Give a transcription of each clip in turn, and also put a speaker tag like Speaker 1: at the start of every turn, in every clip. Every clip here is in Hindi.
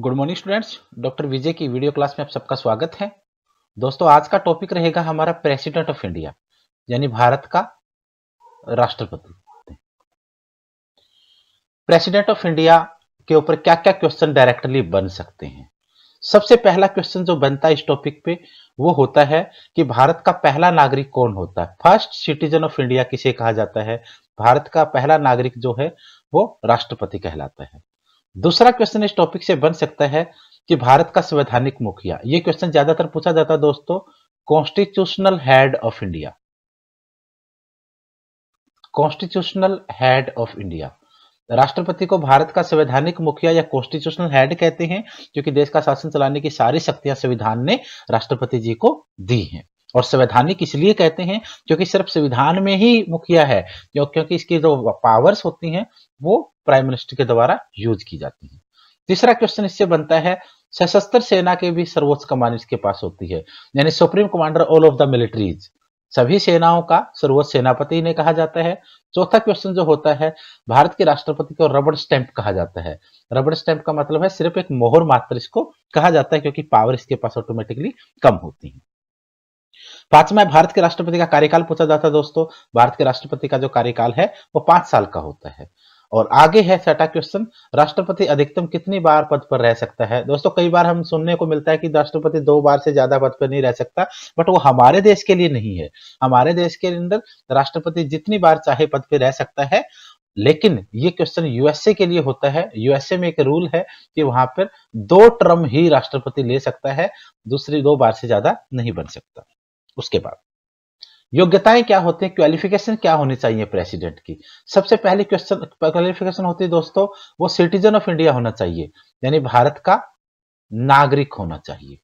Speaker 1: good morning students doctor Vijay की वीडियो क्लास में आप सबका स्वागत है दोस्तों आज का टॉपिक रहेगा हमारा प्रेसिडेंट ऑफ इंडिया यानी भारत का राष्ट्रपति प्रेसिडेंट ऑफ इंडिया के ऊपर क्या क्या क्वेश्चन डायरेक्टली बन सकते हैं सबसे पहला क्वेश्चन जो बनता है इस टॉपिक पे वो होता है कि भारत का पहला नागरिक कौन होता है फर्स्ट सिटीजन ऑफ इंडिया किसे कहा जाता है भारत का पहला नागरिक जो है वो राष्ट्रपति कहलाता है दूसरा क्वेश्चन इस टॉपिक से बन सकता है कि भारत का संवैधानिक मुखिया ये क्वेश्चन ज्यादातर पूछा जाता है दोस्तों constitutional head of India constitutional head of India राष्ट्रपति को भारत का संवैधानिक मुखिया या कॉन्स्टिट्यूशनल हेड कहते हैं क्योंकि देश का शासन चलाने की सारी शक्तियां संविधान ने राष्ट्रपति जी को दी हैं और संवैधानिक इसलिए कहते हैं क्योंकि सिर्फ संविधान में ही मुखिया है क्योंकि इसकी जो पावर्स होती हैं वो प्राइम मिनिस्टर के द्वारा यूज की जाती है तीसरा क्वेश्चन इससे बनता है सशस्त्र सेना के भी सर्वोच्च कमान इसके पास होती है यानी supreme commander all of the militaries सभी सेनाओं का सर्वोच्च सेनापति ने कहा जाता है चौथा क्वेश्चन जो होता है भारत के राष्ट्रपति को रबड़ स्टैंप कहा जाता है रबड़ स्टैंप का मतलब है सिर्फ एक मोहर मात्र इसको कहा जाता है क्योंकि पावर इसके पास ऑटोमेटिकली कम होती है पांच में भारत के राष्ट्रपति का कार्यकाल पूछा जाता है दोस्तों भारत के राष्ट्रपति का जो कार्यकाल है वो पांच साल का होता है और आगे है छठा क्वेश्चन राष्ट्रपति अधिकतम कितनी बार पद पर रह सकता है दोस्तों कई बार हम सुनने को मिलता है कि राष्ट्रपति दो बार से ज्यादा पद पर नहीं रह सकता बट वो हमारे देश के लिए नहीं है हमारे देश के अंदर राष्ट्रपति जितनी बार चाहे पद पर रह सकता है लेकिन ये क्वेश्चन यूएसए के लिए होता है यूएसए में एक रूल है कि वहां पर दो टर्म ही राष्ट्रपति ले सकता है दूसरी दो बार से ज्यादा नहीं बन सकता उसके बाद योग्यताएं क्या होती हैं क्वालिफिकेशन क्या होनी चाहिए प्रेसिडेंट की सबसे पहले क्वेश्चन क्वालिफिकेशन होती है दोस्तों वो सिटीजन ऑफ इंडिया होना चाहिए यानी भारत का नागरिक होना चाहिए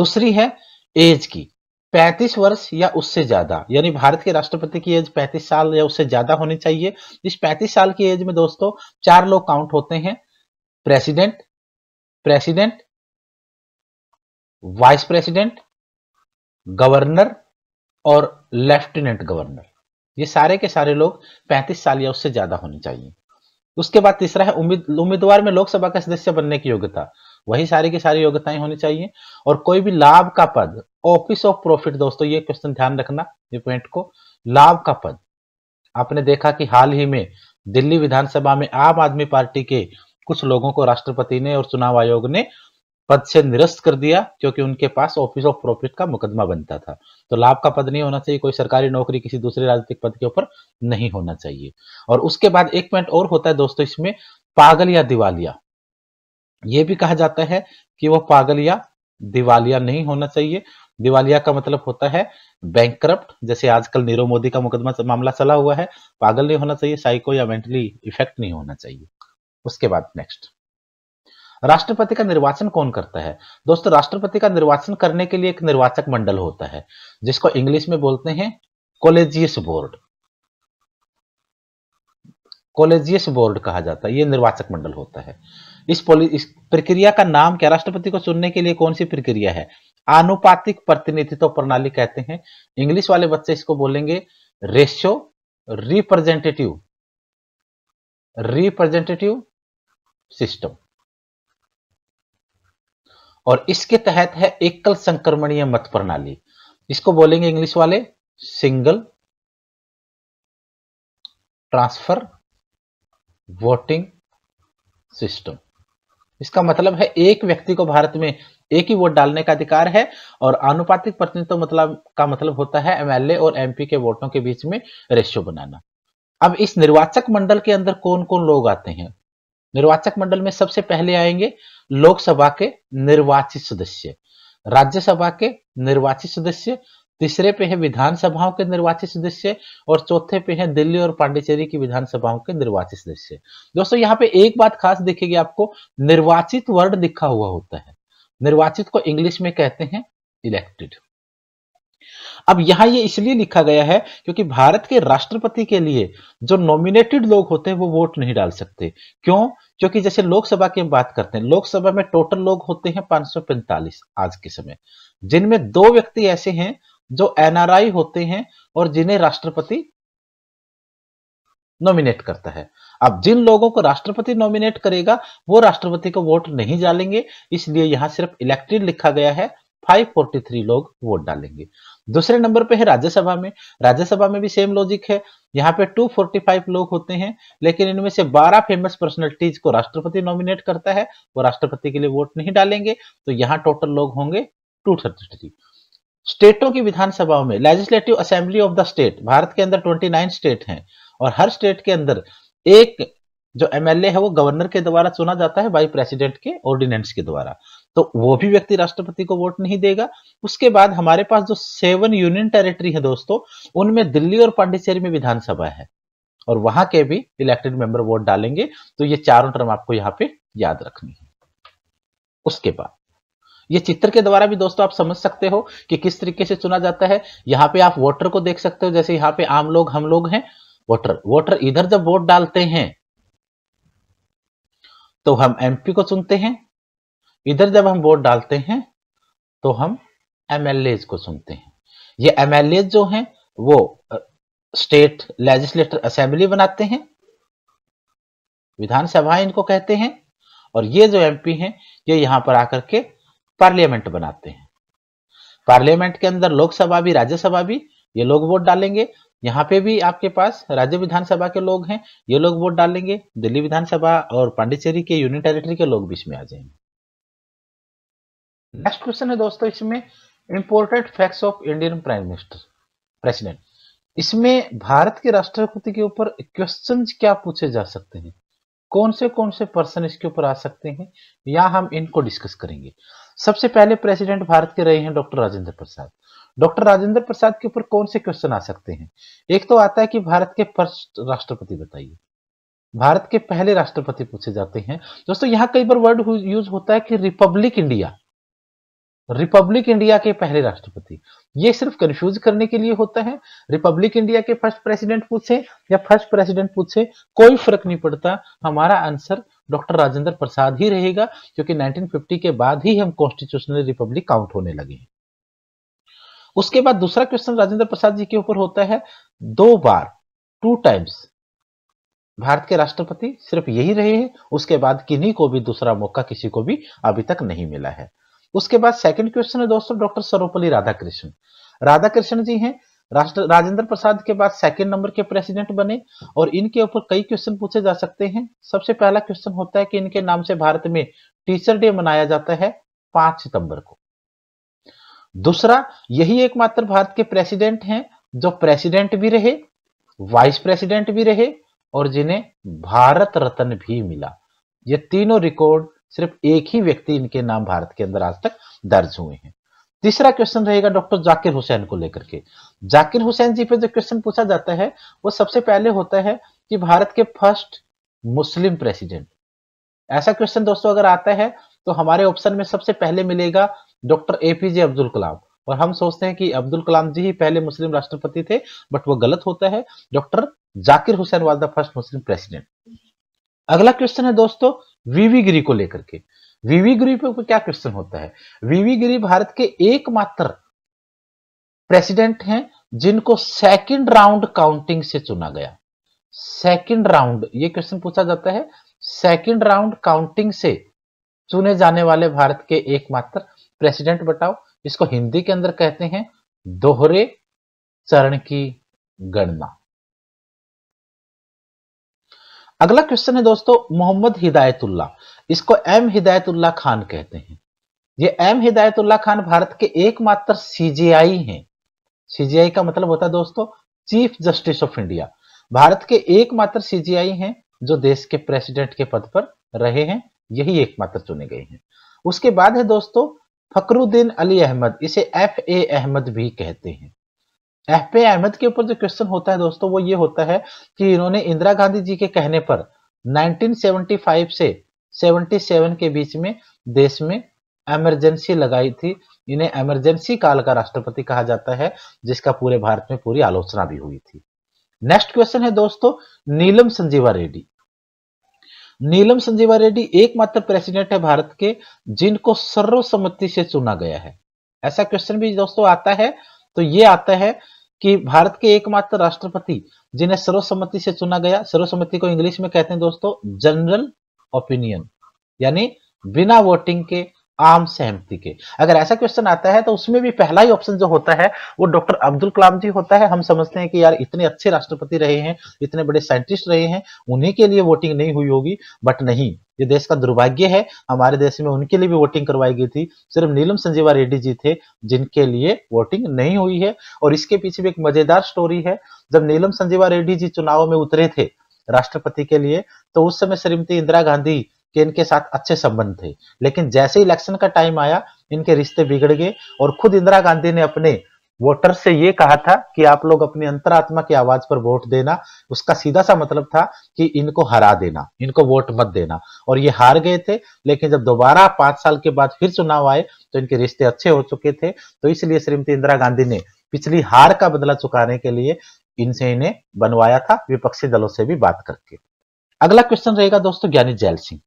Speaker 1: दूसरी है एज की 35 वर्ष या उससे ज्यादा यानी भारत के राष्ट्रपति की एज 35 साल या उससे ज्यादा होनी चाहिए इस 35 साल की एज में दोस्तों चार लोग काउंट होते हैं president president vice president governor और लेफ्टिनेंट गवर्नर ये सारे के सारे लोग 35 साल या उससे ज्यादा होने चाहिए उसके बाद तीसरा है उम्मीदवार में लोकसभा का सदस्य बनने की योग्यता वही सारी की सारी योग्यताएं होनी चाहिए और कोई भी लाभ का पद ऑफिस ऑफ प्रॉफिट दोस्तों ये क्वेश्चन ध्यान रखना ये पॉइंट को लाभ का पद आपने देखा कि हाल ही में दिल्ली विधानसभा में आम आदमी पार्टी के कुछ लोगों को राष्ट्रपति ने और चुनाव आयोग ने पद से निरस्त कर दिया क्योंकि उनके पास ऑफिस ऑफ प्रॉफिट का मुकदमा बनता था तो लाभ का पद नहीं होना चाहिए कोई सरकारी नौकरी किसी दूसरे राजनीतिक पद के ऊपर नहीं होना चाहिए और उसके बाद एक पॉइंट और होता है दोस्तों इसमें पागल या दिवालिया ये भी कहा जाता है कि वह पागल या दिवालिया नहीं होना चाहिए दिवालिया का मतलब होता है बैंक जैसे आजकल नीरव मोदी का मुकदमा मामला चला हुआ है पागल नहीं होना चाहिए साइको या मेंटली इफेक्ट नहीं होना चाहिए उसके बाद नेक्स्ट राष्ट्रपति का निर्वाचन कौन करता है दोस्तों राष्ट्रपति का निर्वाचन करने के लिए एक निर्वाचक मंडल होता है जिसको इंग्लिश में बोलते हैं कॉलेजियस बोर्ड कॉलेजियस बोर्ड कहा जाता है यह निर्वाचक मंडल होता है इस, इस प्रक्रिया का नाम क्या राष्ट्रपति को चुनने के लिए कौन सी प्रक्रिया है आनुपातिक प्रतिनिधित्व प्रणाली कहते हैं इंग्लिश वाले बच्चे इसको बोलेंगे रेशियो रिप्रेजेंटेटिव रिप्रेजेंटेटिव सिस्टम और इसके तहत है एकल संक्रमणीय मत प्रणाली इसको बोलेंगे इंग्लिश वाले सिंगल ट्रांसफर वोटिंग सिस्टम इसका मतलब है एक व्यक्ति को भारत में एक ही वोट डालने का अधिकार है और आनुपातिक प्रतिनिधित्व मतलब का मतलब होता है एमएलए और एमपी के वोटों के बीच में रेशियो बनाना अब इस निर्वाचक मंडल के अंदर कौन कौन लोग आते हैं निर्वाचक मंडल में सबसे पहले आएंगे लोकसभा के निर्वाचित सदस्य राज्यसभा के निर्वाचित सदस्य तीसरे पे है विधानसभाओं के निर्वाचित सदस्य और चौथे पे है दिल्ली और पांडिचेरी की विधानसभाओं के निर्वाचित सदस्य दोस्तों यहाँ पे एक बात खास देखेगी आपको निर्वाचित वर्ड लिखा हुआ होता है निर्वाचित को इंग्लिश में कहते हैं इलेक्टेड अब यहां ये इसलिए लिखा गया है क्योंकि भारत के राष्ट्रपति के लिए जो नॉमिनेटेड लोग होते हैं वो वोट नहीं डाल सकते क्यों क्योंकि जैसे लोकसभा की हम बात करते हैं लोकसभा में टोटल लोग होते हैं 545 आज के समय जिनमें दो व्यक्ति ऐसे हैं जो एनआरआई होते हैं और जिन्हें राष्ट्रपति नॉमिनेट करता है अब जिन लोगों को राष्ट्रपति नॉमिनेट करेगा वो राष्ट्रपति को वोट नहीं डालेंगे इसलिए यहां सिर्फ इलेक्टेड लिखा गया है 543 लोग वोट डालेंगे दूसरे नंबर पे है राज्यसभा में राज्यसभा में भी सेम लॉजिक है यहाँ पे 245 लोग होते हैं लेकिन इनमें से 12 फेमस पर्सनलिटीज को राष्ट्रपति नॉमिनेट करता है वो राष्ट्रपति के लिए वोट नहीं डालेंगे तो यहाँ टोटल लोग होंगे टू स्टेटों की विधानसभाओं में legislative assembly of the state Bharat के अंदर 29 स्टेट हैं और हर स्टेट के अंदर एक जो एमएलए है वो गवर्नर के द्वारा चुना जाता है बाई प्रेसिडेंट के ऑर्डिनेंस के द्वारा तो वो भी व्यक्ति राष्ट्रपति को वोट नहीं देगा उसके बाद हमारे पास जो सेवन यूनियन टेरिटरी है दोस्तों उनमें दिल्ली और पांडिचेरी में विधानसभा है और वहां के भी इलेक्टेड मेंबर वोट डालेंगे तो ये चारों टर्म आपको यहाँ पे याद रखनी है उसके बाद ये चित्र के द्वारा भी दोस्तों आप समझ सकते हो कि किस तरीके से चुना जाता है यहाँ पे आप वोटर को देख सकते हो जैसे यहाँ पे आम लोग हम लोग हैं वोटर वोटर इधर जब वोट डालते हैं तो हम एमपी को चुनते हैं इधर जब हम वोट डालते हैं तो हम एम को सुनते हैं ये एम जो हैं वो स्टेट लेजिस्लेटर असेंबली बनाते हैं विधानसभा इनको कहते हैं और ये जो एमपी हैं ये यहाँ पर आकर के पार्लियामेंट बनाते हैं पार्लियामेंट के अंदर लोकसभा भी राज्यसभा भी ये लोग वोट डालेंगे यहाँ पे भी आपके पास राज्य विधानसभा के लोग हैं ये लोग वोट डालेंगे दिल्ली विधानसभा और पांडिचेरी के यूनियन टेरिटरी के लोग बीच में आ जाएंगे नेक्स्ट क्वेश्चन है दोस्तों इसमें important facts of Indian prime minister president इसमें भारत के राष्ट्रपति के ऊपर क्वेश्चन क्या पूछे जा सकते हैं कौन से कौन से पर्सन इसके ऊपर आ सकते हैं या हम इनको डिस्कस करेंगे सबसे पहले प्रेसिडेंट भारत के रहे हैं डॉक्टर राजेंद्र प्रसाद डॉक्टर राजेंद्र प्रसाद के ऊपर कौन से क्वेश्चन आ सकते हैं एक तो आता है कि भारत के फर्स्ट राष्ट्रपति बताइए भारत के पहले राष्ट्रपति पूछे जाते हैं दोस्तों यहाँ कई बार वर्ड यूज होता है कि रिपब्लिक इंडिया रिपब्लिक इंडिया के पहले राष्ट्रपति ये सिर्फ कंफ्यूज करने के लिए होता है रिपब्लिक इंडिया के फर्स्ट प्रेसिडेंट पूछे या फर्स्ट प्रेसिडेंट पूछे कोई फर्क नहीं पड़ता हमारा आंसर डॉक्टर राजेंद्र प्रसाद ही रहेगा क्योंकि 1950 के बाद ही हम कॉन्स्टिट्यूशनल रिपब्लिक काउंट होने लगे उसके बाद दूसरा क्वेश्चन राजेंद्र प्रसाद जी के ऊपर होता है दो बार टू टाइम्स भारत के राष्ट्रपति सिर्फ यही रहे हैं उसके बाद किन्हीं को भी दूसरा मौका किसी को भी अभी तक नहीं मिला है उसके बाद सेकंड क्वेश्चन है दोस्तों डॉक्टर सर्वपल्ली राधाकृष्ण राधाकृष्ण जी हैं राष्ट्र राजेंद्र प्रसाद के बाद सेकंड नंबर के प्रेसिडेंट बने और इनके ऊपर कई क्वेश्चन पूछे जा सकते हैं सबसे पहला क्वेश्चन होता है कि इनके नाम से भारत में टीचर डे मनाया जाता है पांच सितंबर को दूसरा यही एकमात्र भारत के प्रेसिडेंट हैं जो प्रेसिडेंट भी रहे वाइस प्रेसिडेंट भी रहे और जिन्हें भारत रत्न भी मिला ये तीनों रिकॉर्ड सिर्फ एक ही व्यक्ति इनके नाम भारत के अंदर आज तक दर्ज हुए हैं तीसरा क्वेश्चन रहेगा डॉक्टर जाकिर हुसैन को लेकर के जाकिर हुसैन जी पे जो क्वेश्चन पूछा जाता है वो सबसे पहले होता है कि भारत के फर्स्ट मुस्लिम प्रेसिडेंट ऐसा क्वेश्चन दोस्तों अगर आता है तो हमारे ऑप्शन में सबसे पहले मिलेगा डॉक्टर एपीजे अब्दुल कलाम और हम सोचते हैं कि अब्दुल कलाम जी ही पहले मुस्लिम राष्ट्रपति थे बट वो गलत होता है doctor Zakir Hussain was the first Muslim president अगला क्वेश्चन है दोस्तों वीवी गिरी को लेकर के वीवी गिरी क्या क्वेश्चन होता है वीवी गिरी भारत के एकमात्र प्रेसिडेंट हैं जिनको सेकंड राउंड काउंटिंग से चुना गया सेकंड राउंड ये क्वेश्चन पूछा जाता है सेकंड राउंड काउंटिंग से चुने जाने वाले भारत के एकमात्र प्रेसिडेंट बताओ इसको हिंदी के अंदर कहते हैं दोहरे चरण की गणना अगला क्वेश्चन है दोस्तों मोहम्मद हिदायतुल्ला इसको एम हिदायतुल्ला खान कहते हैं ये एम हिदायतुल्ला खान भारत के एकमात्र सीजीआई हैं सीजीआई का मतलब होता है दोस्तों chief justice of India Bharat के एकमात्र सीजीआई हैं जो देश के प्रेसिडेंट के पद पर रहे हैं यही एकमात्र चुने गए हैं उसके बाद है दोस्तों फकरुद्दीन अली अहमद इसे एफ ए अहमद भी कहते हैं एफ पी अहमद के ऊपर जो क्वेश्चन होता है दोस्तों वो ये होता है कि इन्होंने इंदिरा गांधी जी के कहने पर 1975 से 77 के बीच में देश में एमरजेंसी लगाई थी इन्हें एमरजेंसी काल का राष्ट्रपति कहा जाता है जिसका पूरे भारत में पूरी आलोचना भी हुई थी नेक्स्ट क्वेश्चन है दोस्तों नीलम संजीवा रेड्डी नीलम संजीवा रेड्डी एकमात्र प्रेसिडेंट है भारत के जिनको सर्वसम्मति से चुना गया है ऐसा क्वेश्चन भी दोस्तों आता है तो ये आता है कि भारत के एकमात्र राष्ट्रपति जिन्हें सर्वसम्मति से चुना गया सर्वसम्मति को इंग्लिश में कहते हैं दोस्तों जनरल ओपिनियन यानी बिना वोटिंग के आम सहमति के अगर ऐसा क्वेश्चन आता है तो उसमें भी पहला ही ऑप्शन जो होता है वो डॉक्टर अब्दुल कलाम जी होता है हम समझते हैं कि यार इतने अच्छे राष्ट्रपति रहे हैं इतने बड़े साइंटिस्ट रहे हैं उन्हीं के लिए वोटिंग नहीं हुई होगी बट नहीं ये देश का दुर्भाग्य है हमारे देश में उनके लिए भी वोटिंग करवाई गई थी सिर्फ नीलम संजीवा रेड्डी जी थे जिनके लिए वोटिंग नहीं हुई है और इसके पीछे भी एक मजेदार स्टोरी है जब नीलम संजीवा रेड्डी जी चुनाव में उतरे थे राष्ट्रपति के लिए तो उस समय श्रीमती इंदिरा गांधी के इनके साथ अच्छे संबंध थे लेकिन जैसे इलेक्शन का टाइम आया इनके रिश्ते बिगड़ गए और खुद इंदिरा गांधी ने अपने वोटर से ये कहा था कि आप लोग अपनी अंतरात्मा की आवाज पर वोट देना उसका सीधा सा मतलब था कि इनको हरा देना इनको वोट मत देना और ये हार गए थे लेकिन जब दोबारा पांच साल के बाद फिर चुनाव आए तो इनके रिश्ते अच्छे हो चुके थे तो इसलिए श्रीमती इंदिरा गांधी ने पिछली हार का बदला चुकाने के लिए इनसे इन्हें बनवाया था विपक्षी दलों से भी बात करके अगला क्वेश्चन रहेगा दोस्तों ज्ञानी जैल सिंह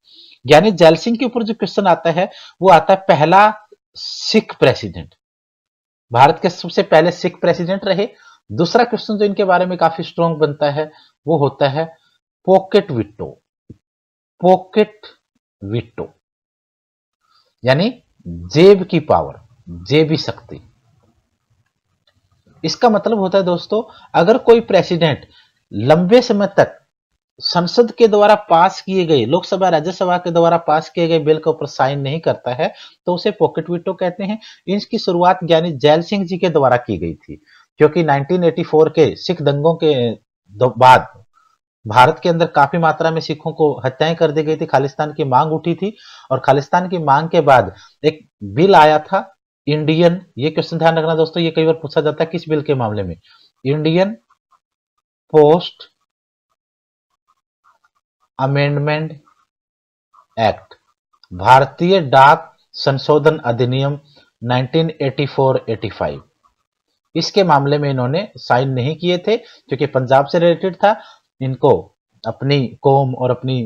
Speaker 1: ज्ञानी जैल सिंह के ऊपर जो क्वेश्चन आता है वो आता है पहला सिख प्रेसिडेंट भारत के सबसे पहले सिख प्रेसिडेंट रहे दूसरा क्वेश्चन जो इनके बारे में काफी स्ट्रॉन्ग बनता है वो होता है पॉकेट विट्टो पॉकेट विट्टो यानी जेब की पावर जेबी शक्ति इसका मतलब होता है दोस्तों अगर कोई प्रेसिडेंट लंबे समय तक संसद के द्वारा पास किए गए लोकसभा राज्यसभा के द्वारा पास किए गए बिल के ऊपर साइन नहीं करता है तो उसे पॉकेट विटो कहते हैं इसकी शुरुआत ज्ञानी जैल सिंह जी के द्वारा की गई थी क्योंकि 1984 के सिख दंगों के बाद भारत के अंदर काफी मात्रा में सिखों को हत्याएं कर दी गई थी खालिस्तान की मांग उठी थी और खालिस्तान की मांग के बाद एक बिल आया था इंडियन ये क्वेश्चन ध्यान रखना दोस्तों ये कई बार पूछा जाता है किस बिल के मामले में इंडियन पोस्ट अमेंडमेंट एक्ट भारतीय डाक संशोधन अधिनियम 1984-85 इसके मामले में इन्होंने साइन नहीं किए थे क्योंकि पंजाब से रिलेटेड था इनको अपनी कौम और अपनी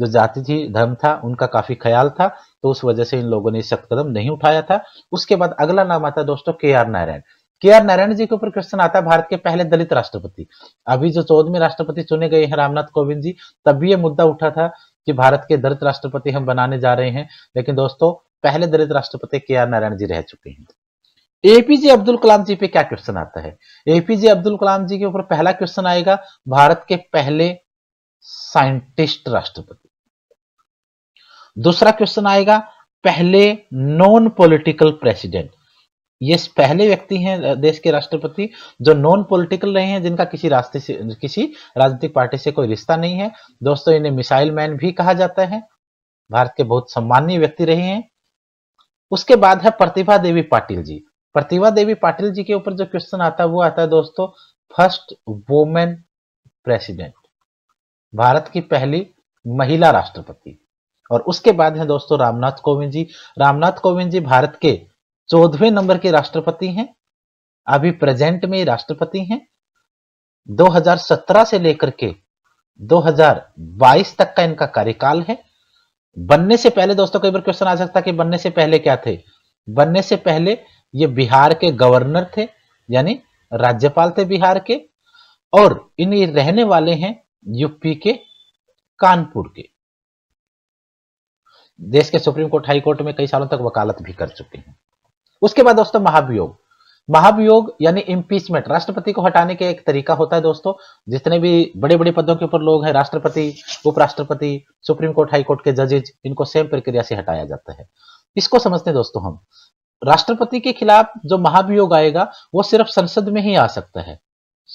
Speaker 1: जो जाति थी धर्म था उनका काफी ख्याल था तो उस वजह से इन लोगों ने सख्त कदम नहीं उठाया था उसके बाद अगला नाम आता है दोस्तों के आर नारायण के आर नारायण जी के ऊपर क्वेश्चन आता है भारत के पहले दलित राष्ट्रपति अभी जो चौदहवीं राष्ट्रपति चुने गए हैं रामनाथ कोविंद जी तब भी ये मुद्दा उठा था कि भारत के दलित राष्ट्रपति हम बनाने जा रहे हैं लेकिन दोस्तों पहले दलित राष्ट्रपति के आर नारायण जी रह चुके हैं एपीजे अब्दुल कलाम जी पे क्या क्वेश्चन आता है एपीजे अब्दुल कलाम जी के ऊपर पहला क्वेश्चन आएगा भारत के पहले साइंटिस्ट राष्ट्रपति दूसरा क्वेश्चन आएगा पहले नॉन पॉलिटिकल प्रेसिडेंट ये पहले व्यक्ति हैं देश के राष्ट्रपति जो नॉन पॉलिटिकल रहे हैं जिनका किसी रास्ते से किसी राजनीतिक पार्टी से कोई रिश्ता नहीं है दोस्तों इन्हें मिसाइल मैन भी कहा जाता है भारत के बहुत सम्मानीय व्यक्ति रहे हैं उसके बाद है प्रतिभा देवी पाटिल जी प्रतिभा देवी पाटिल जी के ऊपर जो क्वेश्चन आता है वो आता है दोस्तों फर्स्ट वोमेन प्रेसिडेंट भारत की पहली महिला राष्ट्रपति और उसके बाद है दोस्तों रामनाथ कोविंद जी रामनाथ कोविंद जी भारत के चौदहवें नंबर के राष्ट्रपति हैं अभी प्रेजेंट में राष्ट्रपति हैं 2017 से लेकर के 2022 तक का इनका कार्यकाल है बनने से पहले दोस्तों कई बार क्वेश्चन आ सकता है कि बनने से पहले क्या थे बनने से पहले ये बिहार के गवर्नर थे यानी राज्यपाल थे बिहार के और इन रहने वाले हैं यूपी के कानपुर के देश के सुप्रीम कोर्ट हाई कोर्ट में कई सालों तक वकालत भी कर चुके हैं उसके बाद दोस्तों महाभियोग महाभियोग यानी इम्पीचमेंट राष्ट्रपति को हटाने के एक तरीका होता है दोस्तों जितने भी बड़े बड़े पदों के ऊपर लोग हैं राष्ट्रपति उपराष्ट्रपति सुप्रीम कोर्ट हाई कोर्ट के जजेज इनको सेम प्रक्रिया से हटाया जाता है इसको समझते हैं दोस्तों हम राष्ट्रपति के खिलाफ जो महाभियोग आएगा वो सिर्फ संसद में ही आ सकता है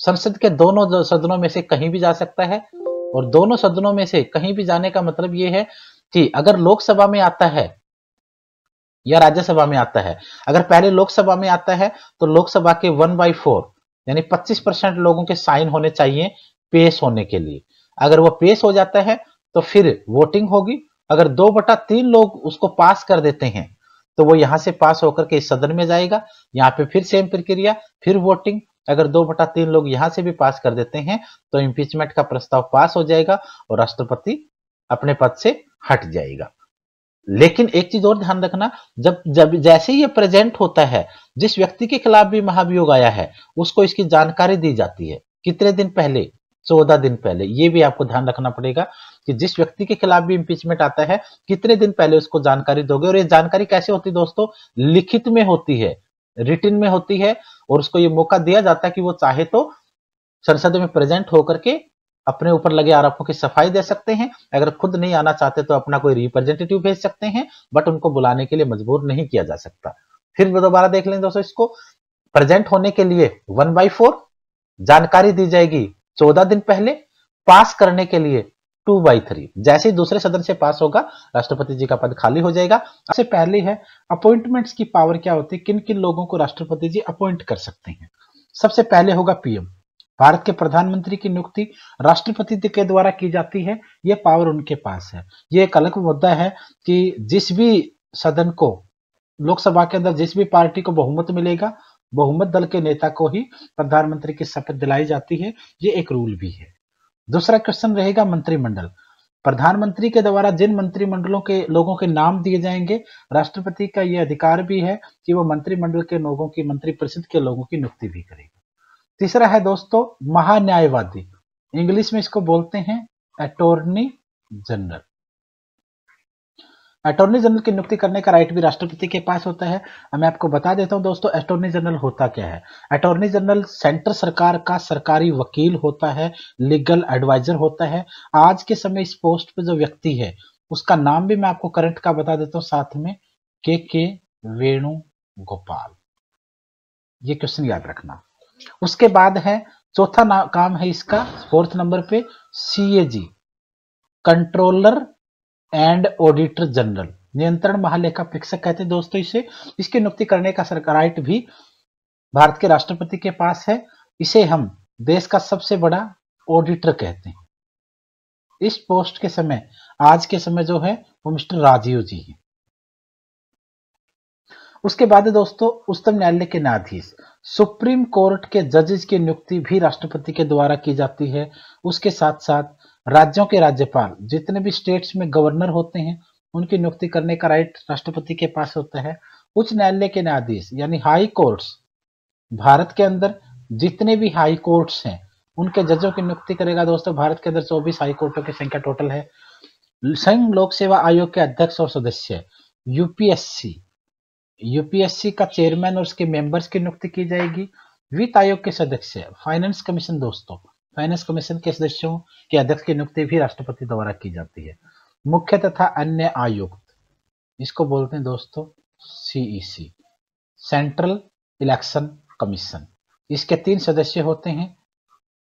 Speaker 1: संसद के दोनों सदनों में से कहीं भी जा सकता है और दोनों सदनों में से कहीं भी जाने का मतलब ये है कि अगर लोकसभा में आता है या राज्यसभा में आता है अगर पहले लोकसभा में आता है तो लोकसभा के वन बाई फोर यानी पच्चीस परसेंट लोगों के साइन होने चाहिए पेश होने के लिए अगर वो पेश हो जाता है तो फिर वोटिंग होगी अगर दो बटा तीन लोग उसको पास कर देते हैं तो वो यहां से पास होकर के सदन में जाएगा यहाँ पे फिर सेम प्रक्रिया फिर वोटिंग अगर दो बटा तीन लोग यहां से भी पास कर देते हैं तो इम्पीचमेंट का प्रस्ताव पास हो जाएगा और राष्ट्रपति अपने पद से हट जाएगा लेकिन एक चीज और ध्यान रखना जब जब जैसे ये प्रेजेंट होता है जिस व्यक्ति के खिलाफ भी महाभियोग आया है उसको इसकी जानकारी दी जाती है कितने दिन पहले चौदह दिन पहले ये भी आपको ध्यान रखना पड़ेगा कि जिस व्यक्ति के खिलाफ भी इम्पीचमेंट आता है कितने दिन पहले उसको जानकारी दोगे और ये जानकारी कैसे होती है दोस्तों लिखित में होती है रिटिन में होती है और उसको ये मौका दिया जाता है कि वो चाहे तो संसद में प्रेजेंट होकर के अपने ऊपर लगे आरोपों की सफाई दे सकते हैं अगर खुद नहीं आना चाहते तो अपना कोई रिप्रेजेंटेटिव भेज सकते हैं बट उनको बुलाने के लिए मजबूर नहीं किया जा सकता फिर दोबारा देख लें दोस्तों इसको प्रेजेंट होने के लिए वन बाई फोर जानकारी दी जाएगी चौदह दिन पहले पास करने के लिए टू बाई थ्री जैसे ही दूसरे सदन से पास होगा राष्ट्रपति जी का पद खाली हो जाएगा सबसे पहले है अपॉइंटमेंट्स की पावर क्या होती है किन किन लोगों को राष्ट्रपति जी अपॉइंट कर सकते हैं सबसे पहले होगा पीएम भारत के प्रधानमंत्री की नियुक्ति राष्ट्रपति के द्वारा की जाती है ये पावर उनके पास है ये एक अलग मुद्दा है कि जिस भी सदन को लोकसभा के अंदर जिस भी पार्टी को बहुमत मिलेगा बहुमत दल के नेता को ही प्रधानमंत्री की शपथ दिलाई जाती है ये एक रूल भी है दूसरा क्वेश्चन रहेगा मंत्रिमंडल प्रधानमंत्री के द्वारा जिन मंत्रिमंडलों के लोगों के नाम दिए जाएंगे राष्ट्रपति का ये अधिकार भी है कि वो मंत्रिमंडल के लोगों की मंत्रिपरिषद के लोगों की नियुक्ति भी करेगा तीसरा है दोस्तों महान्यायवादी इंग्लिश में इसको बोलते हैं अटोर्नी जनरल अटोर्नी जनरल की नियुक्ति करने का राइट भी राष्ट्रपति के पास होता है मैं आपको बता देता हूं दोस्तों अटोर्नी जनरल होता क्या है अटोर्नी जनरल सेंटर सरकार का सरकारी वकील होता है लीगल एडवाइजर होता है आज के समय इस पोस्ट पर जो व्यक्ति है उसका नाम भी मैं आपको करंट का बता देता हूं साथ में के के वेणु गोपाल ये क्वेश्चन याद रखना उसके बाद है चौथा काम है इसका फोर्थ नंबर पे CAG controller and auditor general नियंत्रण महालेखा प्रेक्षक कहते हैं दोस्तों इसे इसकी नियुक्ति करने का सरकाराइट भी भारत के राष्ट्रपति के पास है इसे हम देश का सबसे बड़ा ऑडिटर कहते हैं इस पोस्ट के समय आज के समय जो है वो मिस्टर राजीव जी हैं उसके बाद दोस्तों उच्चतम न्यायालय के न्यायाधीश सुप्रीम कोर्ट के जजेस की नियुक्ति भी राष्ट्रपति के द्वारा की जाती है उसके साथ साथ राज्यों के राज्यपाल जितने भी स्टेट्स में गवर्नर होते हैं उनकी नियुक्ति करने का राइट राष्ट्रपति के पास होता है उच्च न्यायालय के न्यायाधीश यानी हाई कोर्ट्स भारत के अंदर जितने भी हाई कोर्ट्स हैं उनके जजों की नियुक्ति करेगा दोस्तों भारत के अंदर चौबीस हाई कोर्टों की संख्या टोटल है संघ लोक सेवा आयोग के अध्यक्ष और सदस्य यूपीएससी यूपीएससी का चेयरमैन और उसके मेंबर्स की नियुक्ति की जाएगी वित्त आयोग के सदस्य फाइनेंस कमीशन दोस्तों फाइनेंस कमीशन के सदस्यों के अध्यक्ष की नियुक्ति भी राष्ट्रपति द्वारा की जाती है मुख्य तथा अन्य आयुक्त इसको बोलते हैं दोस्तों सीईसी सेंट्रल इलेक्शन कमीशन इसके तीन सदस्य होते हैं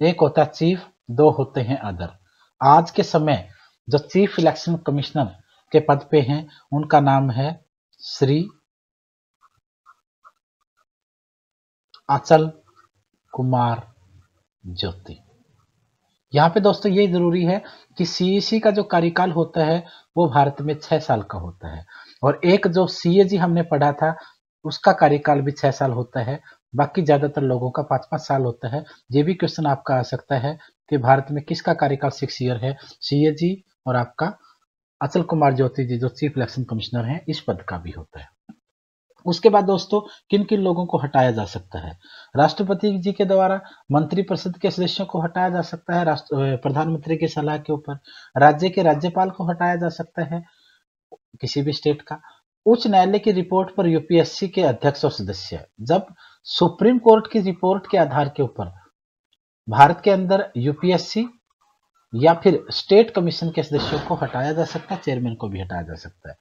Speaker 1: एक होता है चीफ दो होते हैं अदर आज के समय जो चीफ इलेक्शन कमिश्नर के पद पे हैं उनका नाम है श्री अचल कुमार ज्योति यहाँ पे दोस्तों ये जरूरी है कि सी e का जो कार्यकाल होता है वो भारत में छह साल का होता है और एक जो सीएजी e हमने पढ़ा था उसका कार्यकाल भी छह साल होता है बाकी ज़्यादातर लोगों का पाँच पाँच साल होता है ये भी क्वेश्चन आपका आ सकता है कि भारत में किसका कार्यकाल सिक्स ईयर है सीएजी e और आपका अचल कुमार ज्योति जी जो चीफ इलेक्शन कमिश्नर है इस पद का भी होता है उसके बाद दोस्तों किन किन लोगों को हटाया जा सकता है राष्ट्रपति जी के द्वारा मंत्रिपरिषद के सदस्यों को हटाया जा सकता है प्रधानमंत्री की सलाह के ऊपर राज्य के राज्यपाल को हटाया जा सकता है किसी भी स्टेट का उच्च न्यायालय की रिपोर्ट पर यूपीएससी के अध्यक्ष और सदस्य जब सुप्रीम कोर्ट की रिपोर्ट के आधार के ऊपर भारत के अंदर यूपीएससी या फिर स्टेट कमीशन के सदस्यों को हटाया जा सकता है चेयरमैन को भी हटाया जा सकता है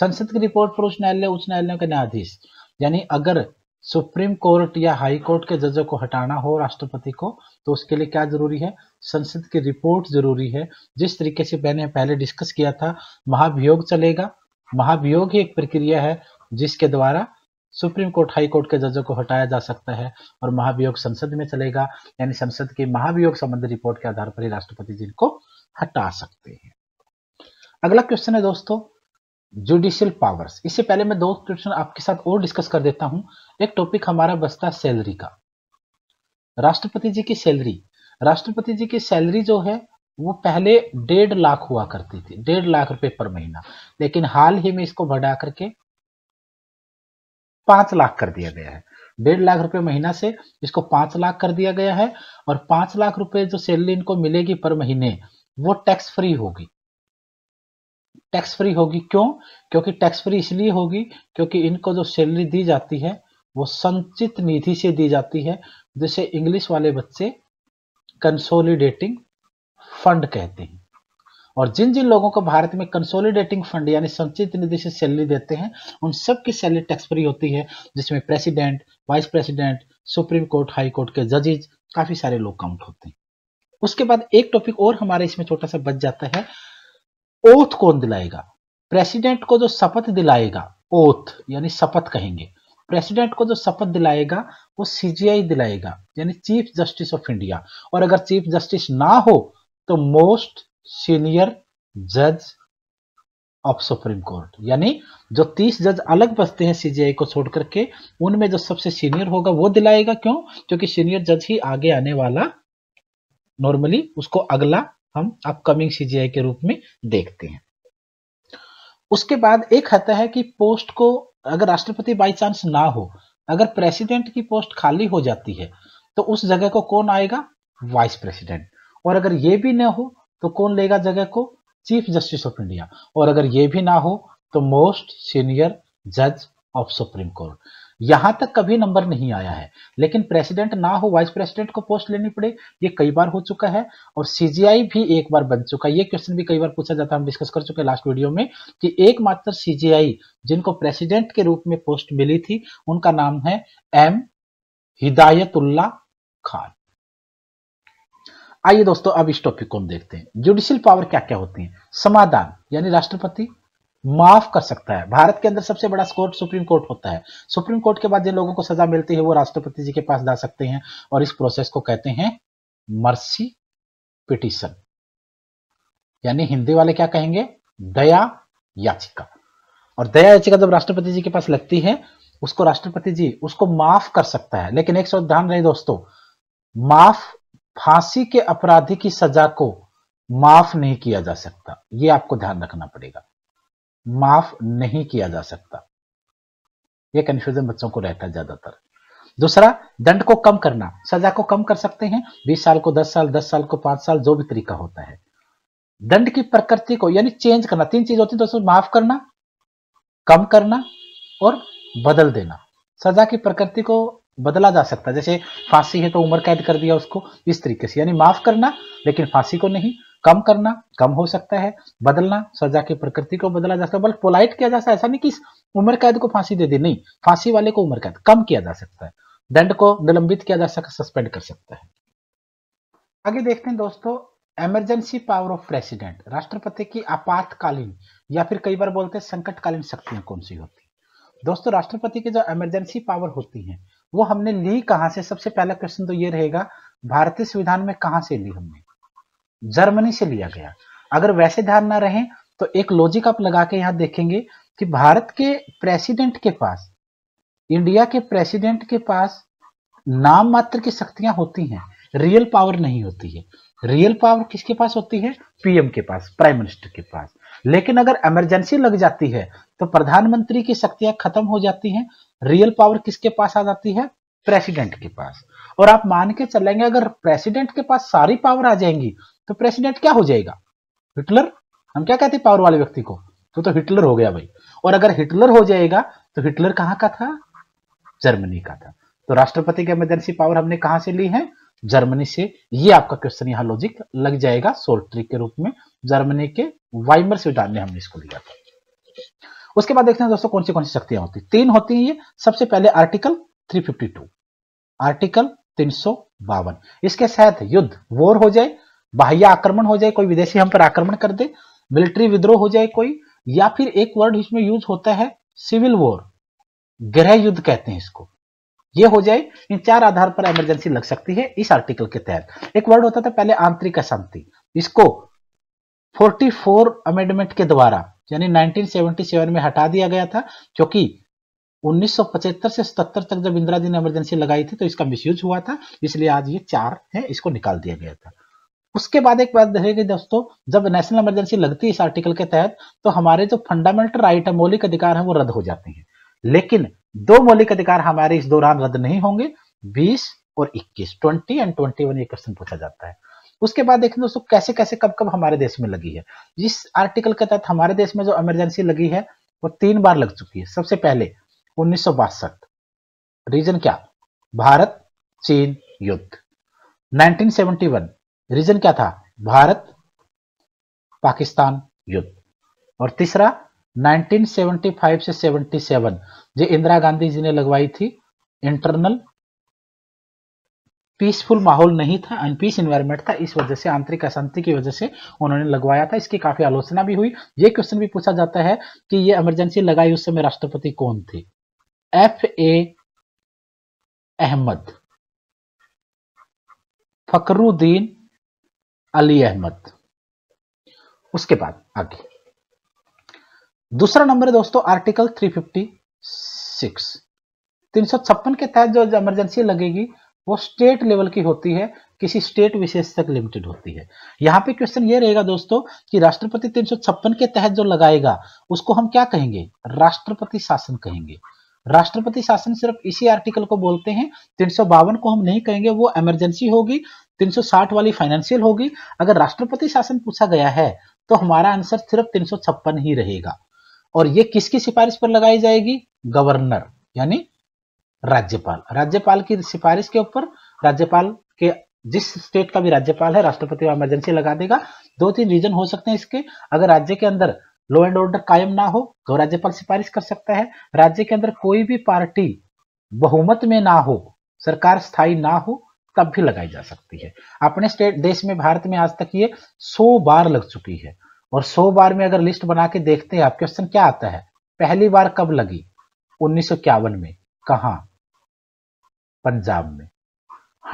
Speaker 1: संसद की रिपोर्ट पर उच्च न्यायालय उच्च न्यायालय के न्यायाधीश यानी अगर सुप्रीम कोर्ट या हाई कोर्ट के जजों को हटाना हो राष्ट्रपति को तो उसके लिए क्या जरूरी है संसद की रिपोर्ट जरूरी है जिस तरीके से मैंने पहले डिस्कस किया था महाभियोग चलेगा महाभियोग ही एक प्रक्रिया है जिसके द्वारा सुप्रीम कोर्ट हाई कोर्ट के जजों को हटाया जा सकता है और महाभियोग संसद में चलेगा यानी संसद की महाभियोग संबंधी रिपोर्ट के आधार पर ही राष्ट्रपति जी को हटा सकते हैं अगला क्वेश्चन है दोस्तों जुडिशियल पावर्स इससे पहले मैं दो क्वेश्चन आपके साथ और डिस्कस कर देता हूं एक टॉपिक हमारा बसता सैलरी का राष्ट्रपति जी की सैलरी राष्ट्रपति जी की सैलरी जो है वो पहले डेढ़ लाख हुआ करती थी डेढ़ लाख रुपए पर महीना लेकिन हाल ही में इसको बढ़ा करके पांच लाख कर दिया गया है डेढ़ लाख रुपए महीना से इसको पांच लाख कर दिया गया है और पांच लाख रुपए जो सैलरी इनको मिलेगी पर महीने वो टैक्स फ्री होगी टैक्स फ्री होगी क्यों क्योंकि टैक्स फ्री इसलिए होगी क्योंकि इनको जो सैलरी दी जाती है वो संचित निधि से दी जाती है जिसे इंग्लिश वाले बच्चे कंसोलिडेटिंग फंड कहते हैं और जिन जिन लोगों को भारत में कंसोलिडेटिंग फंड यानी संचित निधि से सैलरी देते हैं उन सब की सैलरी टैक्स फ्री होती है जिसमें president vice president supreme court high court के जजेज काफी सारे लोग काउंट होते हैं उसके बाद एक टॉपिक और हमारे इसमें छोटा सा बच जाता है ओथ कौन दिलाएगा प्रेसिडेंट को जो शपथ दिलाएगा ओथ यानी शपथ कहेंगे प्रेसिडेंट को जो शपथ दिलाएगा वो सीजीआई दिलाएगा यानी चीफ जस्टिस ऑफ इंडिया और अगर चीफ जस्टिस ना हो तो मोस्ट सीनियर जज ऑफ सुप्रीम कोर्ट यानी जो 30 जज अलग बसते हैं सीजीआई को छोड़ करके उनमें जो सबसे सीनियर होगा वो दिलाएगा क्यों क्योंकि सीनियर जज ही आगे आने वाला नॉर्मली उसको अगला हम अपकमिंग सीजीआई के रूप में देखते हैं उसके बाद एक आता है कि पोस्ट को अगर राष्ट्रपति बाई चांस ना हो अगर प्रेसिडेंट की पोस्ट खाली हो जाती है तो उस जगह को कौन आएगा वाइस प्रेसिडेंट और अगर ये भी ना हो तो कौन लेगा जगह को चीफ जस्टिस ऑफ इंडिया और अगर ये भी ना हो तो मोस्ट सीनियर जज ऑफ सुप्रीम कोर्ट यहां तक कभी नंबर नहीं आया है लेकिन प्रेसिडेंट ना हो वाइस प्रेसिडेंट को पोस्ट लेनी पड़े ये कई बार हो चुका है और सीजीआई भी एक बार बन चुका है ये क्वेश्चन भी कई बार पूछा जाता है हम डिस्कस कर चुके हैं लास्ट वीडियो में कि एकमात्र सीजीआई जिनको प्रेसिडेंट के रूप में पोस्ट मिली थी उनका नाम है एम हिदायतुल्ला खान आइए दोस्तों अब इस टॉपिक को हम देखते हैं जुडिशियल पावर क्या क्या होती है समाधान यानी राष्ट्रपति माफ कर सकता है भारत के अंदर सबसे बड़ा स्कोर सुप्रीम कोर्ट होता है सुप्रीम कोर्ट के बाद जिन लोगों को सजा मिलती है वो राष्ट्रपति जी के पास जा सकते हैं और इस प्रोसेस को कहते हैं मर्सी पिटिशन यानी हिंदी वाले क्या कहेंगे दया याचिका और दया याचिका जब राष्ट्रपति जी के पास लगती है उसको राष्ट्रपति जी उसको माफ कर सकता है लेकिन एक सौ ध्यान रहे दोस्तों माफ फांसी के अपराधी की सजा को माफ नहीं किया जा सकता ये आपको ध्यान रखना पड़ेगा माफ नहीं किया जा सकता यह कंफ्यूजन बच्चों को रहता है ज्यादातर दूसरा दंड को कम करना सजा को कम कर सकते हैं बीस साल को दस साल दस साल को पांच साल जो भी तरीका होता है दंड की प्रकृति को यानी चेंज करना तीन चीज होती है दोस्तों माफ करना कम करना और बदल देना सजा की प्रकृति को बदला जा सकता है जैसे फांसी है तो उम्र कैद कर दिया उसको इस तरीके से यानी माफ करना लेकिन फांसी को नहीं कम करना कम हो सकता है बदलना सजा की प्रकृति को बदला जा सकता है बल्कि पोलाइट किया जा सकता है ऐसा नहीं कि उम्र कैद को फांसी दे दी नहीं फांसी वाले को उम्र कैद कम किया जा सकता है दंड को निलंबित किया जा सकता सस्पेंड कर सकता है आगे देखते हैं दोस्तों एमरजेंसी पावर ऑफ प्रेसिडेंट राष्ट्रपति की आपातकालीन या फिर कई बार बोलते हैं संकटकालीन शक्तियां कौन सी होती दोस्तों राष्ट्रपति की जो एमरजेंसी पावर होती है वो हमने ली कहां से सबसे पहला क्वेश्चन तो ये रहेगा भारतीय संविधान में कहां से ली हमने जर्मनी से लिया गया अगर वैसे ध्यान ना रहे तो एक लॉजिक आप लगा के यहां देखेंगे कि भारत के प्रेसिडेंट के पास इंडिया के प्रेसिडेंट के पास नाम मात्र की शक्तियां होती हैं रियल पावर नहीं होती है रियल पावर किसके पास होती है पीएम के पास प्राइम मिनिस्टर के पास लेकिन अगर इमरजेंसी लग जाती है तो प्रधानमंत्री की शक्तियां खत्म हो जाती हैं रियल पावर किसके पास आ जाती है प्रेसिडेंट के पास और आप मान के चलेंगे अगर प्रेसिडेंट के पास सारी पावर आ जाएंगी तो प्रेसिडेंट क्या हो जाएगा हिटलर हम क्या कहते पावर वाले व्यक्ति को तो तो हिटलर हो गया भाई और अगर हिटलर हो जाएगा तो हिटलर कहां का था जर्मनी का था तो राष्ट्रपति की इमरजेंसी पावर हमने कहा से ली है जर्मनी से ये आपका क्वेश्चन यहां लॉजिक लग जाएगा सोल्ट ट्रिक के रूप में जर्मनी के वाइमर से में हमने इसको लिया था उसके बाद देखते हैं दोस्तों कौन सी कौन सी शक्तियां होती तीन होती हैं ये सबसे पहले आर्टिकल 352 आर्टिकल तीन इसके साथ युद्ध वोर हो जाए बाह्य आक्रमण हो जाए कोई विदेशी हम पर आक्रमण कर दे मिलिट्री विद्रोह हो जाए कोई या फिर एक वर्ड इसमें यूज होता है सिविल वॉर गृह युद्ध कहते हैं इसको ये हो जाए इन चार आधार पर इमरजेंसी लग सकती है इस आर्टिकल के तहत एक वर्ड होता था पहले आंतरिक अशांति इसको 44 अमेंडमेंट के द्वारा यानी 1977 में हटा दिया गया था क्योंकि 1975 से 77 तक जब इंदिरा जी ने इमरजेंसी लगाई थी तो इसका मिसयूज हुआ था इसलिए आज ये चार है इसको निकाल दिया गया था उसके बाद एक बात रहेगी दोस्तों जब नेशनल इमरजेंसी लगती है इस आर्टिकल के तहत तो हमारे जो फंडामेंटल राइट है मौलिक अधिकार है वो रद्द हो जाते हैं लेकिन दो मौलिक अधिकार हमारे इस दौरान रद्द नहीं होंगे बीस और इक्कीस ट्वेंटी एंड ट्वेंटी वन ये क्वेश्चन पूछा जाता है उसके बाद देखें दोस्तों कैसे कैसे कब कब हमारे देश में लगी है इस आर्टिकल के तहत हमारे देश में जो इमरजेंसी लगी है वो तीन बार लग चुकी है सबसे पहले उन्नीस रीजन क्या भारत चीन युद्ध 1971 रीजन क्या था भारत पाकिस्तान युद्ध और तीसरा 1975 से 77 जो इंदिरा गांधी जी ने लगवाई थी इंटरनल पीसफुल माहौल नहीं था अनपीस इन्वायरमेंट था इस वजह से आंतरिक अशांति की वजह से उन्होंने लगवाया था इसकी काफी आलोचना भी हुई ये क्वेश्चन भी पूछा जाता है कि ये इमरजेंसी लगाई उस समय राष्ट्रपति कौन थे एफ ए अहमद फकरुद्दीन अली अहमद उसके बाद आगे दूसरा नंबर है दोस्तों आर्टिकल 356 356 के तहत जो इमरजेंसी लगेगी वो स्टेट लेवल की होती है किसी स्टेट विशेष तक लिमिटेड होती है यहाँ पे क्वेश्चन ये रहेगा दोस्तों कि राष्ट्रपति 356 के तहत जो लगाएगा उसको हम क्या कहेंगे राष्ट्रपति शासन कहेंगे राष्ट्रपति शासन सिर्फ इसी आर्टिकल को बोलते हैं तीन को हम नहीं कहेंगे वो इमरजेंसी होगी 360 वाली फाइनेंशियल होगी अगर राष्ट्रपति शासन पूछा गया है तो हमारा आंसर सिर्फ तीन ही रहेगा और ये किसकी सिफारिश पर लगाई जाएगी गवर्नर यानी राज्यपाल राज्यपाल की सिफारिश के ऊपर राज्यपाल के जिस स्टेट का भी राज्यपाल है राष्ट्रपति इमरजेंसी लगा देगा दो तीन रीजन हो सकते हैं इसके अगर राज्य के अंदर लो एंड ऑर्डर कायम ना हो तो राज्यपाल सिफारिश कर सकता है राज्य के अंदर कोई भी पार्टी बहुमत में ना हो सरकार स्थायी ना हो तब भी लगाई जा सकती है अपने स्टेट देश में भारत में आज तक ये सो बार लग चुकी है और सो बार में अगर लिस्ट बना के देखते हैं आप क्वेश्चन क्या आता है पहली बार कब लगी उन्नीस में कहा पंजाब में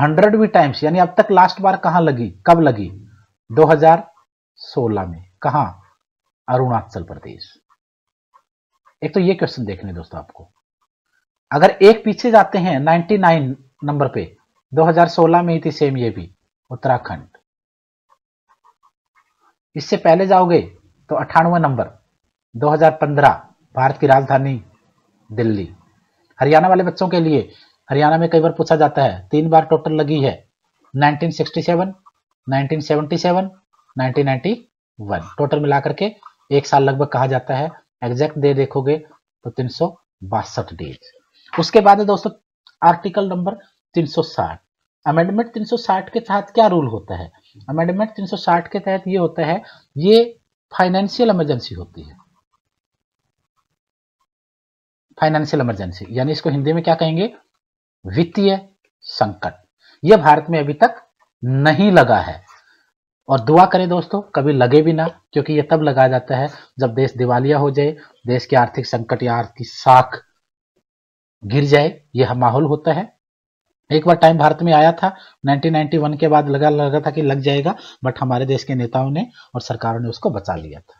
Speaker 1: हंड्रेडवी टाइम्स यानी अब तक लास्ट बार कहां लगी कब लगी 2016 में कहा अरुणाचल प्रदेश एक तो ये क्वेश्चन देखने दोस्तों आपको अगर एक पीछे जाते हैं 99 नंबर पे 2016 में ही थी सेम ये भी उत्तराखंड इससे पहले जाओगे तो अठानवे नंबर 2015 भारत की राजधानी दिल्ली हरियाणा वाले बच्चों के लिए हरियाणा में कई बार पूछा जाता है तीन बार टोटल लगी है 1967, 1977, 1991 टोटल मिलाकर के एक साल लगभग कहा जाता है एग्जैक्ट दे देखोगे तो तीन डेज उसके बाद है दोस्तों आर्टिकल नंबर 360 अमेंडमेंट 360 के तहत क्या रूल होता है अमेंडमेंट 360 के तहत ये होता है ये फाइनेंशियल इमरजेंसी होती है फाइनेंशियल इमरजेंसी यानी इसको हिंदी में क्या कहेंगे वित्तीय संकट यह भारत में अभी तक नहीं लगा है और दुआ करें दोस्तों कभी लगे भी ना क्योंकि ये तब लगाया जाता है जब देश दिवालिया हो जाए देश के आर्थिक संकट या आर्थिक साख गिर जाए यह माहौल होता है एक बार टाइम भारत में आया था 1991 के बाद लगा लगा था कि लग जाएगा बट हमारे देश के नेताओं ने और सरकारों ने उसको बचा लिया था